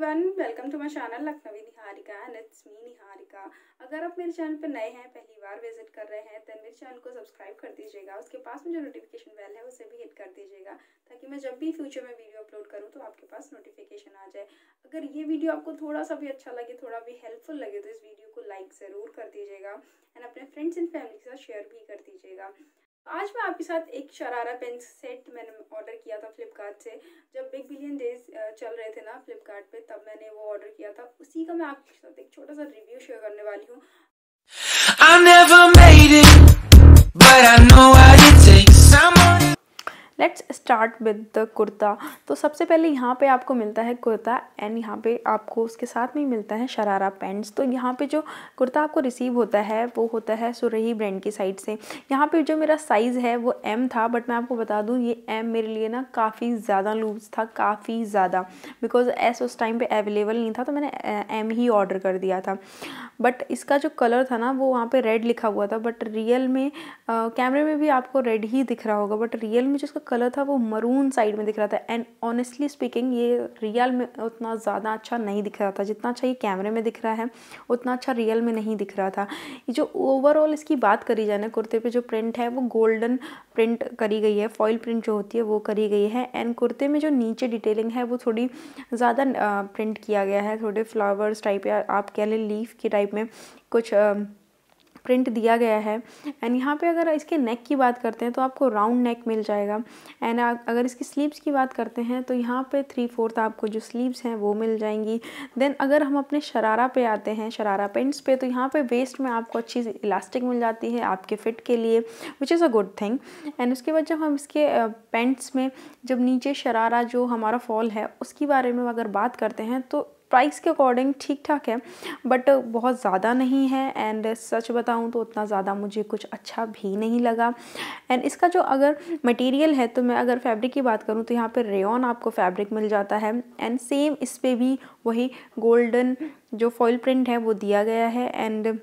everyone welcome to my channel Lakhnavi Niharika and it's me Niharika अगर आप मेरे चैनल पर नए हैं पहली बार विजिट कर रहे हैं तो मेरे चैनल को सब्सक्राइब कर दीजिएगा उसके पास में जो नोटिफिकेशन बेल है उसे भी हिट कर दीजिएगा ताकि मैं जब भी फ्यूचर में वीडियो अपलोड करूँ तो आपके पास नोटिफिकेशन आ जाए अगर ये वीडियो आपको थोड़ा सा भी अच्छा लगे थोड़ा भी हेल्पफुल लगे तो इस वीडियो को लाइक ज़रूर कर दीजिएगा एंड अपने फ्रेंड्स एंड फैमिली के साथ शेयर भी कर दीजिएगा आज मैं आपके साथ एक शरारा पेन सेट मैंने ऑर्डर किया था फ्लिपकार्ट से जब बिग बिलियन डेज चल रहे थे ना फ्लिपकार्ट पे तब मैंने वो ऑर्डर किया था उसी का मैं आपके साथ एक छोटा सा रिव्यू शेयर करने वाली हूँ स्टार्ट विद द कुर्ता तो सबसे पहले यहाँ पे आपको मिलता है कुर्ता एंड यहाँ पे आपको उसके साथ में मिलता है शरारा पैंट्स तो यहाँ पे जो कुर्ता आपको रिसीव होता है वो होता है सुरही ब्रांड की साइड से यहाँ पे जो मेरा साइज़ है वो एम था बट मैं आपको बता दूँ ये एम मेरे लिए ना काफ़ी ज़्यादा लूज था काफ़ी ज़्यादा बिकॉज एस उस टाइम पर अवेलेबल नहीं था तो मैंने एम ही ऑर्डर कर दिया था बट इसका जो कलर था ना वो वहाँ पे रेड लिखा हुआ था बट रियल में कैमरे में भी आपको रेड ही दिख रहा होगा बट रियल में जो इसका कलर था वो मरून साइड में दिख रहा था एंड ऑनेस्टली स्पीकिंग ये रियल में उतना ज़्यादा अच्छा नहीं दिख रहा था जितना अच्छा ये कैमरे में दिख रहा है उतना अच्छा रियल में नहीं दिख रहा था ये जो ओवरऑल इसकी बात करी जाए ना कुर्ते पे जो प्रिंट है वो गोल्डन प्रिंट करी गई है फॉइल प्रिंट जो होती है वो करी गई है एंड कुर्ते में जो नीचे डिटेलिंग है वो थोड़ी ज़्यादा प्रिंट किया गया है थोड़े फ्लावर्स टाइप या आप कह लें लीफ के टाइप में कुछ प्रिंट दिया गया है एंड यहाँ पे अगर इसके नेक की बात करते हैं तो आपको राउंड नेक मिल जाएगा एंड अगर इसकी स्लीव्स की बात करते हैं तो यहाँ पे थ्री फोर्थ आपको जो स्लीव्स हैं वो मिल जाएंगी देन अगर हम अपने शरारा पे आते हैं शरारा पेंट्स पे तो यहाँ पे वेस्ट में आपको अच्छी इलास्टिक मिल जाती है आपके फिट के लिए which is a good thing and उसके बाद जब हम इसके पेंट्स में जब नीचे शरारा जो हमारा फॉल है उसके बारे में अगर बात करते हैं तो प्राइस के अकॉर्डिंग ठीक ठाक है बट बहुत ज़्यादा नहीं है एंड सच बताऊँ तो उतना ज़्यादा मुझे कुछ अच्छा भी नहीं लगा एंड इसका जो अगर मटेरियल है तो मैं अगर फैब्रिक की बात करूँ तो यहाँ पर रेयन आपको फैब्रिक मिल जाता है एंड सेम इस पर भी वही गोल्डन जो फॉइल प्रिंट है वो दिया गया है एंड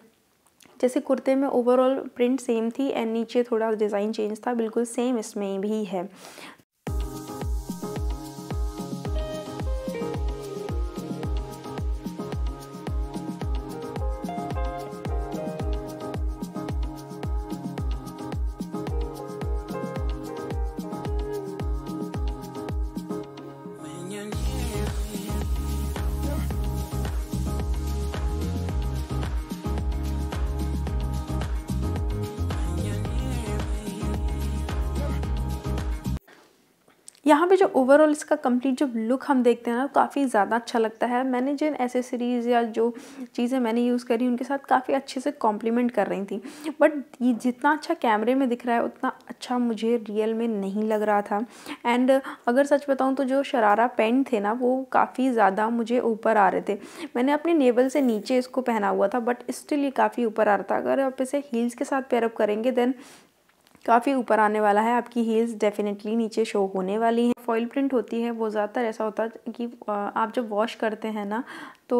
जैसे कुर्ते में ओवरऑल प्रिंट सेम थी एंड नीचे थोड़ा डिज़ाइन चेंज था बिल्कुल सेम इसमें भी है यहाँ पे जो ओवरऑल इसका कंप्लीट जो लुक हम देखते हैं ना काफ़ी ज़्यादा अच्छा लगता है मैंने जिन एसेसरीज़ या जो चीज़ें मैंने यूज़ करी उनके साथ काफ़ी अच्छे से कॉम्प्लीमेंट कर रही थी बट ये जितना अच्छा कैमरे में दिख रहा है उतना अच्छा मुझे रियल में नहीं लग रहा था एंड अगर सच बताऊँ तो जो शरारा पेंट थे ना वो काफ़ी ज़्यादा मुझे ऊपर आ रहे थे मैंने अपने नेबल से नीचे इसको पहना हुआ था बट स्टिल ये काफ़ी ऊपर आ रहा था अगर आप इसे हील्स के साथ पेयरअप करेंगे देन काफ़ी ऊपर आने वाला है आपकी हील्स डेफिनेटली नीचे शो होने वाली हैं फॉइल प्रिंट होती है वो ज़्यादातर ऐसा होता है कि आप जब वॉश करते हैं ना तो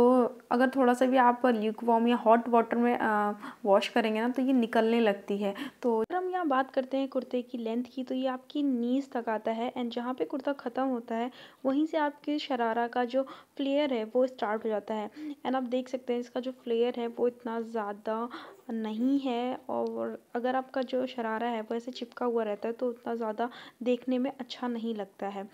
अगर थोड़ा सा भी आप ल्यूक वॉम या हॉट वाटर में वॉश करेंगे ना तो ये निकलने लगती है तो अगर हम यहाँ बात करते हैं कुर्ते की लेंथ की तो ये आपकी नीज तक आता है एंड जहाँ पे कुर्ता ख़त्म होता है वहीं से आपके शरारा का जो फ्लेयर है वो स्टार्ट हो जाता है एंड आप देख सकते हैं इसका जो फ्लेयर है वो इतना ज़्यादा नहीं है और अगर आपका जो शरारा है वो ऐसे चिपका हुआ रहता है तो उतना ज़्यादा देखने में अच्छा नहीं लगता है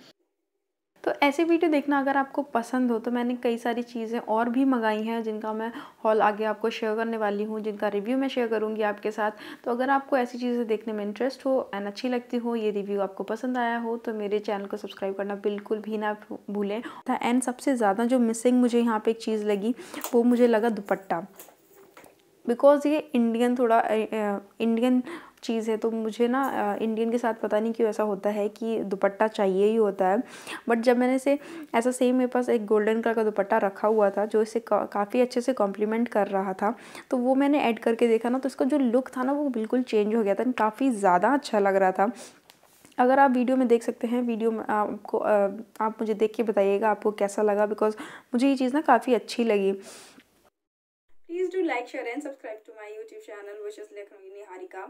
तो ऐसे वीडियो देखना अगर आपको पसंद हो तो मैंने कई सारी चीज़ें और भी मंगाई हैं जिनका मैं हॉल आगे आपको शेयर करने वाली हूँ जिनका रिव्यू मैं शेयर करूँगी आपके साथ तो अगर आपको ऐसी चीज़ें देखने में इंटरेस्ट हो एंड अच्छी लगती हो ये रिव्यू आपको पसंद आया हो तो मेरे चैनल को सब्सक्राइब करना बिल्कुल भी ना भूलें एंड सबसे ज़्यादा जो मिसिंग मुझे यहाँ पर एक चीज़ लगी वो मुझे लगा दुपट्टा बिकॉज़ ये इंडियन थोड़ा इंडियन चीज़ है तो मुझे ना इंडियन के साथ पता नहीं क्यों ऐसा होता है कि दुपट्टा चाहिए ही होता है बट जब मैंने इसे ऐसा सेम मेरे पास एक गोल्डन कलर का दुपट्टा रखा हुआ था जो इसे का, काफ़ी अच्छे से कॉम्प्लीमेंट कर रहा था तो वो मैंने ऐड करके देखा ना तो इसका जो लुक था ना वो बिल्कुल चेंज हो गया था काफ़ी ज़्यादा अच्छा लग रहा था अगर आप वीडियो में देख सकते हैं वीडियो में आपको आप मुझे देख के बताइएगा आपको कैसा लगा बिकॉज़ मुझे ये चीज़ ना काफ़ी अच्छी लगी please do like share and subscribe to my YouTube channel which is Lucknow Niharika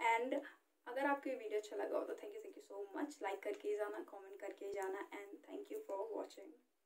and अगर आपको ये वीडियो अच्छा लगा हो तो thank you thank you so much like करके जाना कॉमेंट करके जाना and thank you for watching